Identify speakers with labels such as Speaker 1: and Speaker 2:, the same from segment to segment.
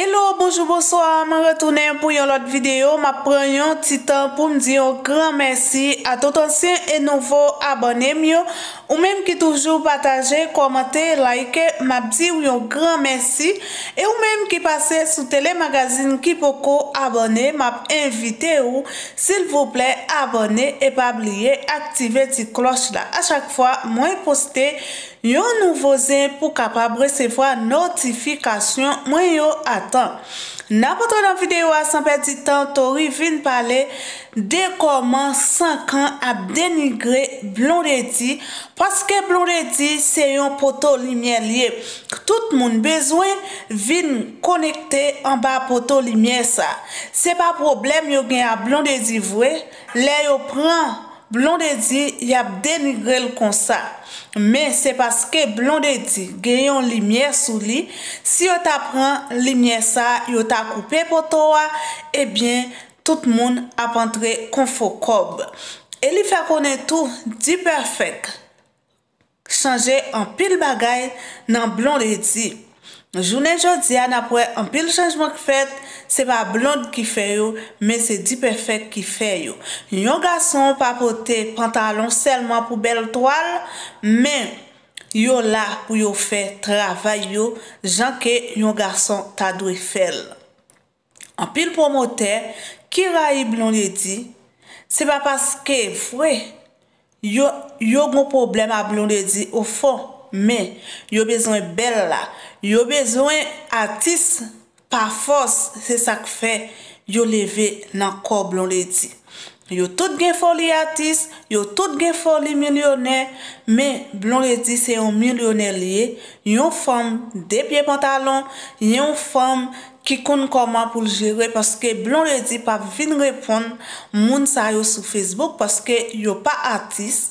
Speaker 1: Hello, bonjou, bonsoi, mwen retounen pou yon lot videyo. Mwen pren yon titan pou mdi yon gran mersi a tout ansyen e novo abonem yon. Ou menm ki toujou pataje, komante, like, mwen di yon gran mersi. E ou menm ki pase sou telemagazine ki poko abone, mwen invite ou. Sil vople abone e pa bliye aktive ti kloch la. A chak fwa, mwen poste. Yon nouvozen pou kapab resevo a notifikasyon mwen yo atan. Na poto dan videyo a sanpe di tan, tori vin pale dekoman 5 an a denigre blondedi. Paske blondedi se yon poto limyen liye. Tout moun bezwen vin konekte an ba poto limyen sa. Se pa problem yo gen a blondedi vwe, le yo pran. Blon de di yap denigre l kon sa. Me se paske blon de di genyon li miye sou li, si yo ta pran li miye sa, yo ta koupe potowa, ebyen tout moun apantre kon fokob. E li fè konen tou di perfek. Chanje an pil bagay nan blon de di. Jounen jodi an apwe, an pil chanjman ki fet, se pa blonde ki fe yo, men se di perfek ki fe yo. Yon garson pa pote pantalon selman pou bel toal, men yo la pou yo fe travay yo jan ke yon garson tadwe fel. An pil pou mote, ki rayi blonde di, se pa paske fwe, yo goun problem a blonde di ou fon. Men, yo bezwen bella, yo bezwen atis pa fos se sak fe yo leve nan kor Blond Lady. Yo tout gen foli atis, yo tout gen foli milyonè, men Blond Lady se yon milyonè liye. Yon fom depye pantalon, yon fom ki kon koman pou ljewe. Paske Blond Lady pa vin repon moun sa yo sou Facebook paske yo pa atis.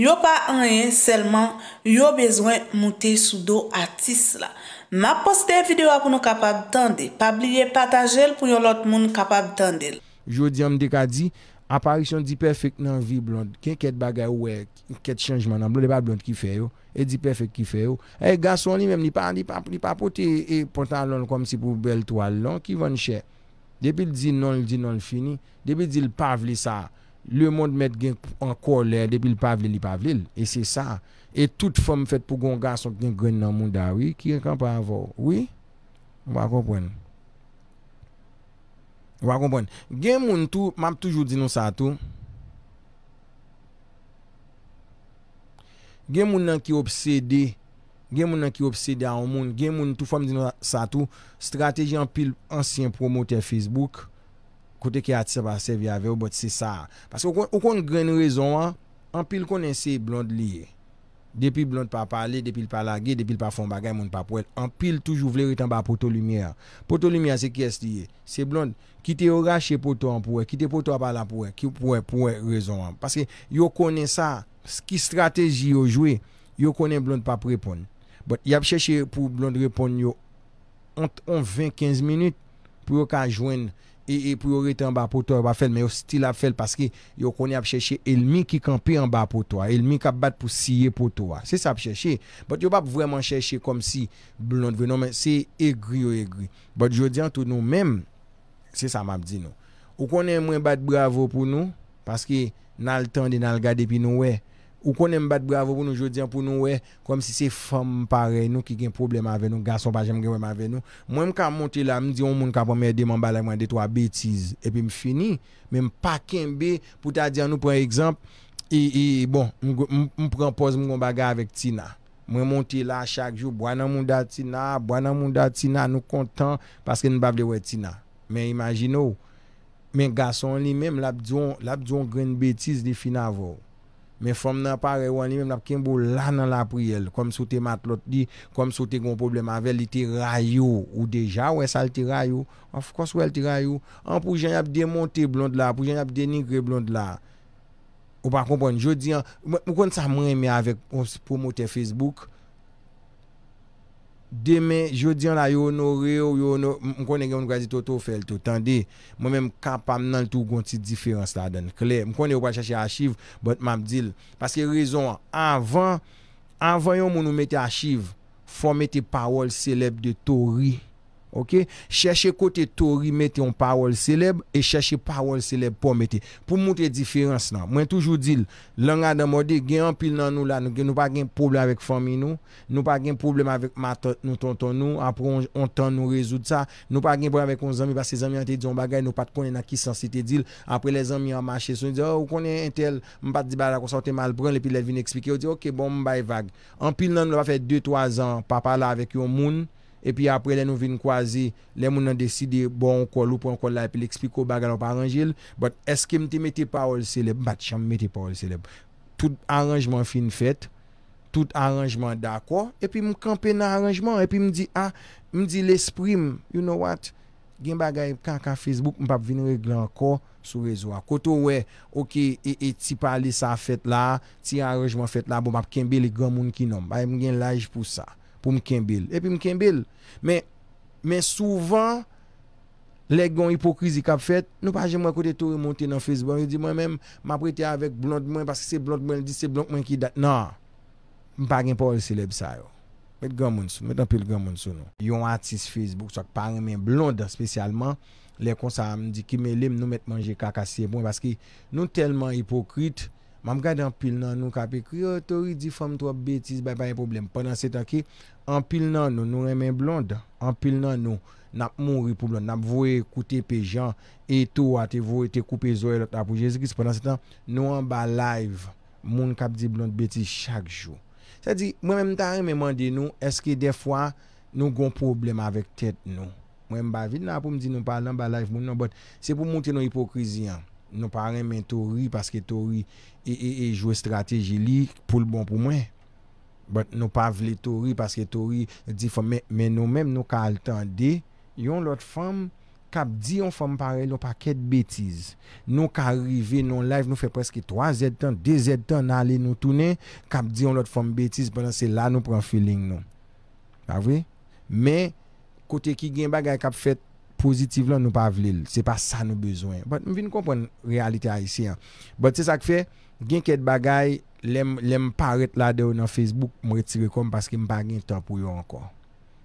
Speaker 1: Yo pa anye, selman yo bezwen mouti sou do atis la. Ma poste videwa pou nou kapab tende, pa bliye patajel pou yo lot moun kapab tende.
Speaker 2: Jodi yon mdeka di, aparisyon di perfek nan vi blond, ken ket bagay wè, e, ket chanjman nan blond, le ba e blond ki fè yo, e di perfek ki fè yo. E gason li mèm, li pa poti e pontan lon kom si pou bel toal, lon ki vè nche. Depi li di non, li di non fini, depi li di lpavli sa a. Le moun mèt gen an kolè depil pavlil li pavlil. E se sa. E tout fòm fèt pou gonga son gen gren nan moun dawi. Ki gen kan pa avò. Oui. Wakopwen. Wakopwen. Gen moun tou map toujou di nou sa tou. Gen moun nan ki obsède. Gen moun nan ki obsède an moun. Gen moun tou fòm di nou sa tou. Stratejè an pil ansyen promote Facebook. kote ki atse pa sevy ave ou bot se sa. Paske ou kon gren rezon an, an pil konen se yi blond liye. Depi blond pa pale, depi pala ge, depi pa fon bagay moun pa pou el. An pil toujou vle ritan ba pote ou lumiye. Pote ou lumiye se kese liye. Se blond, ki te orache pote ou an pou el, ki te pote ou apala pou el, ki pou el pou el rezon an. Paske yo konen sa, ki strategi yo jwe, yo konen blond pa pou epon. Yab cheshe pou blond epon yo ant an vinkenz minit pou yo ka jwen... e, e priorite an ba po to, an ba fel me yo stil ap fel paske yo konye ap cheshe elmi ki kanpe an ba po to elmi ka bat pou siye po to se sa ap cheshe, but yo bat pou vwèman cheshe kom si blon dve, non men se egri yo egri, but yo di an tout nou menm, se sa map di nou yo konye mwen bat bravo pou nou paske nan l tan de nan l gade pi nou wey Ou konen mbate bravo pou nou jodian pou nou wey, kom si se fom pare nou ki gen problem ave nou, gason pa jen mgen wèm ave nou. Mwen mkan monte la, mdi yon moun ka pwemède, mwen balay mwen detwa betiz, epi mfini, mwen pa kenbe, pou ta diyan nou pwen ekzamp, e bon, mpren pos mwen mbaga avèk Tina. Mwen monte la chak jou, bwana mwenda Tina, bwana mwenda Tina, nou kontan, paske mbavle wè Tina. Men imagine ou, men gason li mèm, mwen mwen mwen mwen mwen mwen mwen mwen mwen mwen mwen mwen mwen mwen mwen mwen Men fom nan pare wani, men ap kenbo la nan la priyel. Kom sote mat lot di, kom sote kon problem avel, iti rayo. Ou deja, wè sal ti rayo, of kos wè iti rayo. An pou jen ap demonte blon de la, pou jen ap denigre blon de la. Ou pa kompon, jodi an, mwen kon sa mwen eme avèk pou mote Facebook. Demen, jodi an la yo no re yo, yo no, mwen konen gen yon grazi to to fel to. Tande, mwen men m kapam nan l tou kon ti diferans la den. Kler, mwen konen yo pa chache archive, but mam dil. Paske rezon an, avan, avan yon moun nou mete archive, fon mete pawol seleb de to ri. ok, chèche kote tori mette yon pawol seleb e chèche pawol seleb pou mette pou moutre diferans nan, mwen toujou dil langa dan modi, gen an pil nan nou la nou pa gen problem avèk fami nou nou pa gen problem avèk ma tonton nou apre yon tan nou rezout sa nou pa gen problem avèk yon zami pas se zami an te diyon bagay, nou pat konen akisansi te dil apre le zami an mache son ou konen entel, mwen pat di barak ou saote malbran, le pil let vin eksplike an pil nan nou la fè 2-3 an pa pala avèk yon moun epi apre lè nou vin kwa zi lè moun nan deside bon kwa loupon kwa la epi l'ekspliko baga lop aranjil but eske mte meti pa oul seleb bat chanm meti pa oul seleb tout aranjman fin fet tout aranjman da kwa epi mkampen aranjman epi mdi ah, l'esprim gen bagay kaka facebook mpap vin reglan kwa sou rezoa koto we ok ti pali sa fet la ti aranjman fet la bon, mpap kenbe le gran moun ki nom mgen laj pou sa pou m kembil. E pi m kembil. Men, men souvan, lek gwen hipokrizik ap fet, nou pa jen mwen kote tou remonte nan Facebook, yo di mwen men m ap rete avek blond mwen, paske se blond mwen di, se blond mwen ki dat. Nan, m pa gen pa wè seleb sa yo. Met gwen moun sou, met an pil gwen moun sou nou. Yon artist Facebook, so ak paren men blonda spesyalman, lek konsa am di ki me lem nou met manje kakasiye mwen, paske nou telman hipokrit, Mam gade anpil nan nou kape kriotori oh, di fom to ap betis bay pa yon problem. Pendan setan ki, anpil nan nou, nou remen blonde, anpil nan nou, nap moun ri pou blonde. Nap vouye koute pe jan, eto wate, vouye te koupe zoye lopta pou jezikis. Pendan setan, nou anba live, moun kap di blonde betis chak jou. Sa di, mwen mwen tari men mande nou, eske defwa nou gon problem avek tet nou. Mwen mba vide nan pou mdi nou pal nan ba live moun nan, but se pou moun te nou hipokriziyan. nou pa remen tori paske tori e e e jwe stratejili pou l bon pou mwen. But nou pa vle tori paske tori di fom men nou men nou ka altan de yon lot fom kap di yon fom parel nou pa ket betiz. Nou ka rive, nou live nou fe preske 3 zet tan, 2 zet tan ale nou tounen, kap di yon lot fom betiz banan se la nou pran feeling nou. A vwe? Men, kote ki gen bagay kap fet pozitiv lan nou pa vle. Se pa sa nou bezwen. Mwen vin konpon realite a yisi. But se sa kfe, gen ket bagay, lem pa ret la de ou nan Facebook, mwen retire kon paske mwen pa gen tan pou yo ankon.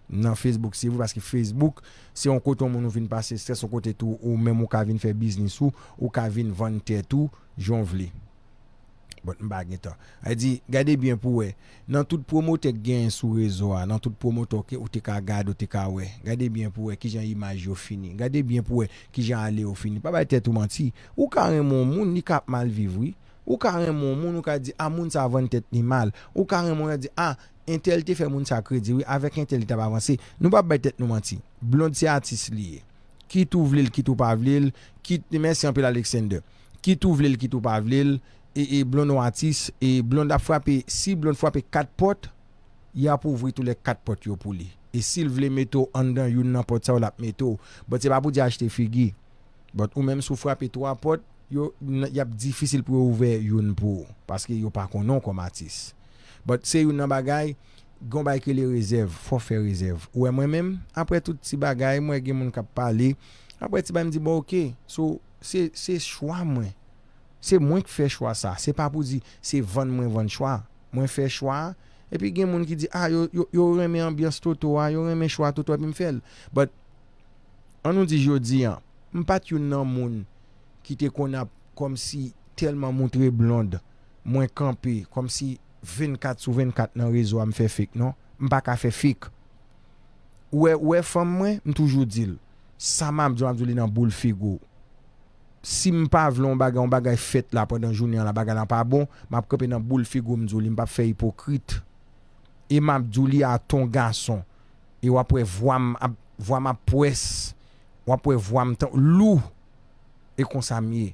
Speaker 2: Nan Facebook, se vou paske Facebook, se yon koton mwen nou vin passe stres, yon kote tou, ou men mwen kavin fè biznis ou, ou kavin vante tou, joun vle. A di, gade bien pou we, nan tout promo te gen sou rezo a, nan tout promo to ke ou te ka gade ou te ka we, gade bien pou we ki jan imaj yo fini, gade bien pou we ki jan ale yo fini, pa bay e tet ou manti, ou ka remon moun ni kap malvivwi, ou ka remon moun nou ka di a ah, moun sa avan tet ni mal, ou ka remon ya di a ah, entel te fe moun sa krediwi avek entel te ap avanse, nou pa bay tet nou manti, blond se atis liye, ki tou vlil, ki tou pavlil, ki tou vlil, ki tou pavlil, E, e blon ou atis, e blon ap frape, si blon frape kat pot, ya pou ouvre tou le kat pot yo pou li. E sil vle meto andan yon nan pot sa ou lap meto. Bote se ba pou di a jte figi. Bote ou menm sou frape tou ap pot, yo yap difisil pou ouve yon pou. Paske yo pa konon kon matis. Bote se yon nan bagay, gom ba ekele rezerv, fofe rezerv. Ouwe mwen menm, apre tout si bagay, mwen gen moun kap pale. Apre ti ba mdi boke, so se chwa mwen. Se mwen fè chwa sa, se pa pou di se ven mwen ven chwa. Mwen fè chwa, epi gen moun ki di, a, ah, yo reme ambyas toto, a, ah, yo reme chwa toto api mfèl. But, anon di jodi, an, mpati yon nan moun ki te konap kom si telman moutre blonde, mwen kampe, kom si 24 sou 24 nan rezo am fè fik, no? Mpa ka fè fik. Ou e fèm mwen, mtoujou dil. Sama mdou amdou li nan boul figou. Si m pa vlon bagay, m bagay fet la pwede an jouni an la bagay nan pa bon, m ap kopye nan bou l figou m zoul, m pa fe hipokrit. E m ap zoul li a ton gason. E wapwe vwa m ap wwa m ap wess. Wapwe vwa m tan lou. E konsamye.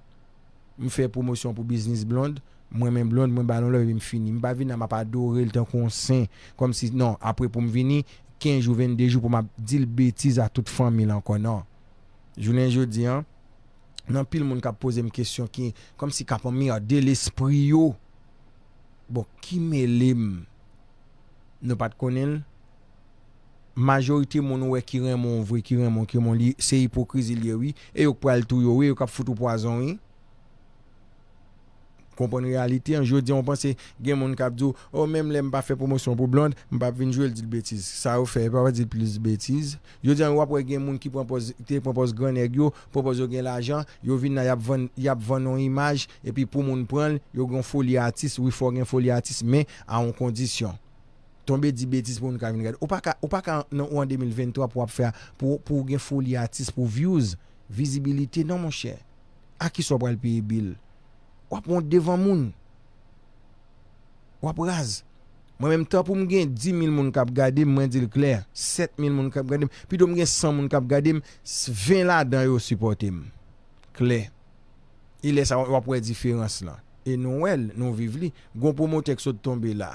Speaker 2: M fe promosyon pou biznis blond. Mwen men blond, mwen balon lò, e m fini. M pa vin nan m ap adore l tan konsen. Kom si nan, apwe pou m vini, kenj ou ven de joun pou m ap dil betiz a tout fany lan konan. Non. Jounen joudi an, Nan pil moun kap pose m kesyon ki, kom si kap an mi a de l'espri yo, bo ki me lem, nou pat konen, majorite moun wè ki ren moun vwe, ki ren moun, ki ren moun li, se hipokrizi liye wè, e yo pou al tou yo wè, yo kap foutou po a zon wè. kompon realite, anjou di an wap pase gen moun kap do, o oh, menm le mpa fe promosyon pou blond, mpa vinjou el di betiz. Sa wafen, e pa wap di plis betiz. Jou di an wap wap wap gen moun ki te propose gran eg yo, propose yo gen l'ajan, yo vin na yap vannon imaj, epi pou moun pren, yo gen foliatis, wifo gen foliatis, men an yon kondisyon. Tonbe di betiz pou moun kap vinjou. Ou pa ka nan ou an 2023 pou wap fe, pou gen foliatis, pou views, vizibilite nan moun chè, akis wap wap wap peye bil. Wap moun devan moun. Wap raz. Mwen menm ta pou mgen 10.000 moun kap gade mwen dil kler. 7.000 moun kap gade mwen. Pi do mgen 100 moun kap gade mwen. 20 la dan yo supportem. Kler. Ilè sa wap mwen diferans la. E nou wèl, nou viv li, goun pou mwotek sot tombe la,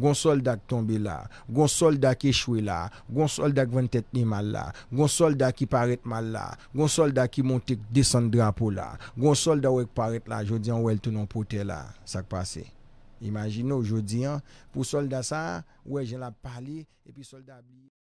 Speaker 2: goun soldat tombe la, goun soldat ki chwe la, goun soldat ki vantet ni mal la, goun soldat ki paret mal la, goun soldat ki mwotek desen drapo la, goun soldat wèk paret la, jodi an wèl tou nou pote la, sak pase. Imagino, jodi an, pou soldat sa, wè jen la parli, epi soldat biye.